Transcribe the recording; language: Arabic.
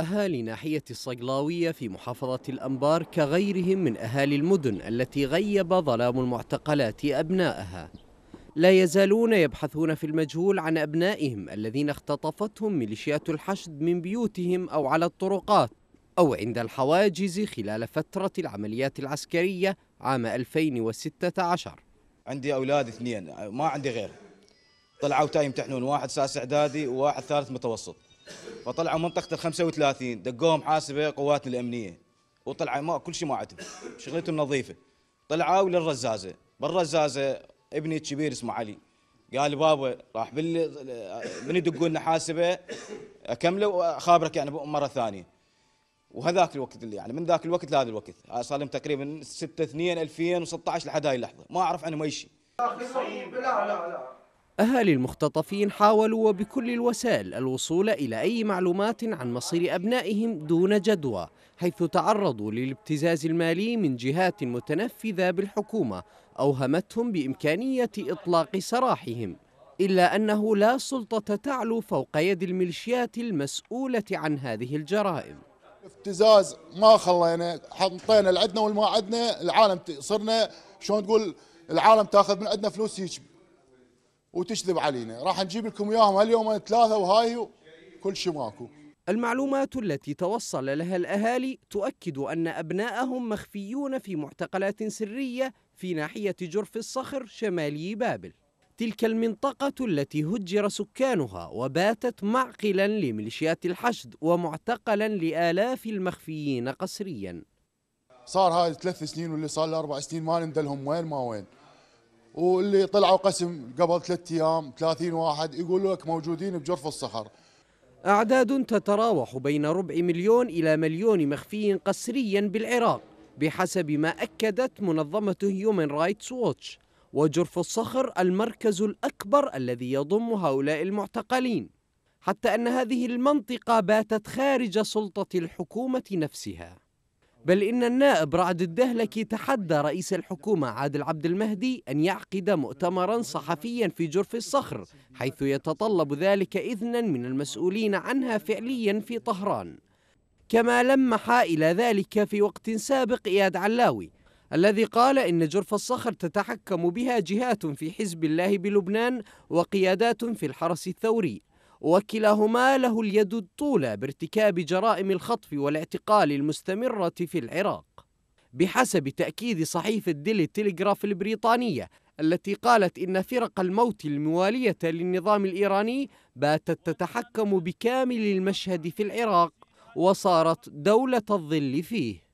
أهالي ناحية الصقلاوية في محافظة الأنبار كغيرهم من أهالي المدن التي غيب ظلام المعتقلات أبنائها لا يزالون يبحثون في المجهول عن أبنائهم الذين اختطفتهم ميليشيات الحشد من بيوتهم أو على الطرقات أو عند الحواجز خلال فترة العمليات العسكرية عام 2016 عندي أولاد اثنين ما عندي غير طلعوا تايم تحنون واحد ساس إعدادي وواحد ثالث متوسط فطلعوا منطقه ال 35 دقوهم حاسبه قواتنا الامنيه وطلعوا ما كل شيء ما عندهم شغلتهم نظيفه طلعوا للرزازه بالرزازه ابني الكبير اسمه علي قال بابا راح بال من يدقون حاسبه اكمله واخابرك يعني مره ثانيه وهذاك الوقت اللي يعني من ذاك الوقت لهذا الوقت صار لهم تقريبا 6 2 2016 لحد هاي اللحظه ما اعرف عنهم اي شيء لا لا لا أهالي المختطفين حاولوا وبكل الوسائل الوصول إلى أي معلومات عن مصير أبنائهم دون جدوى حيث تعرضوا للابتزاز المالي من جهات متنفذة بالحكومة أوهمتهم بإمكانية إطلاق سراحهم إلا أنه لا سلطة تعلو فوق يد الميليشيات المسؤولة عن هذه الجرائم ابتزاز ما خلينا حطينا العدنا والما عدنا العالم صرنا شلون تقول العالم تاخذ من عندنا فلوس هيك وتشذب علينا راح نجيب لكم اياهم هاليوم ثلاثه وهاي كل شيء ماكو المعلومات التي توصل لها الأهالي تؤكد أن أبناءهم مخفيون في معتقلات سرية في ناحية جرف الصخر شمالي بابل تلك المنطقة التي هجر سكانها وباتت معقلا لميليشيات الحشد ومعتقلا لآلاف المخفيين قسريا صار هاي ثلاث سنين واللي صار له أربع سنين ما ندلهم وين ما وين واللي طلعوا قسم قبل ثلاثة أيام 30 واحد يقول لك موجودين بجرف الصخر أعداد تتراوح بين ربع مليون إلى مليون مخفي قسريا بالعراق بحسب ما أكدت منظمة هيومن رايتس ووتش وجرف الصخر المركز الأكبر الذي يضم هؤلاء المعتقلين حتى أن هذه المنطقة باتت خارج سلطة الحكومة نفسها بل إن النائب رعد الدهلكي تحدى رئيس الحكومة عادل عبد المهدي أن يعقد مؤتمرا صحفيا في جرف الصخر حيث يتطلب ذلك إذنا من المسؤولين عنها فعليا في طهران كما لمح إلى ذلك في وقت سابق إياد علاوي الذي قال إن جرف الصخر تتحكم بها جهات في حزب الله بلبنان وقيادات في الحرس الثوري وكلاهما له اليد الطولى بارتكاب جرائم الخطف والاعتقال المستمرة في العراق بحسب تأكيد صحيفة ديلي تيليغراف البريطانية التي قالت إن فرق الموت الموالية للنظام الإيراني باتت تتحكم بكامل المشهد في العراق وصارت دولة الظل فيه